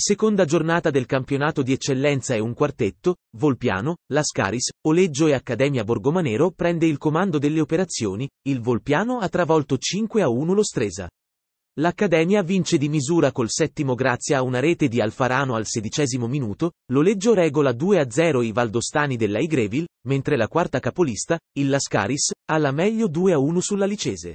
Seconda giornata del campionato di eccellenza e un quartetto, Volpiano, Lascaris, Oleggio e Accademia Borgomanero prende il comando delle operazioni, il Volpiano ha travolto 5 a 1 lo Stresa. L'Accademia vince di misura col settimo grazie a una rete di Alfarano al sedicesimo minuto, l'Oleggio regola 2 a 0 i valdostani della Igreville, mentre la quarta capolista, il Lascaris, ha la meglio 2 a 1 sulla Licese.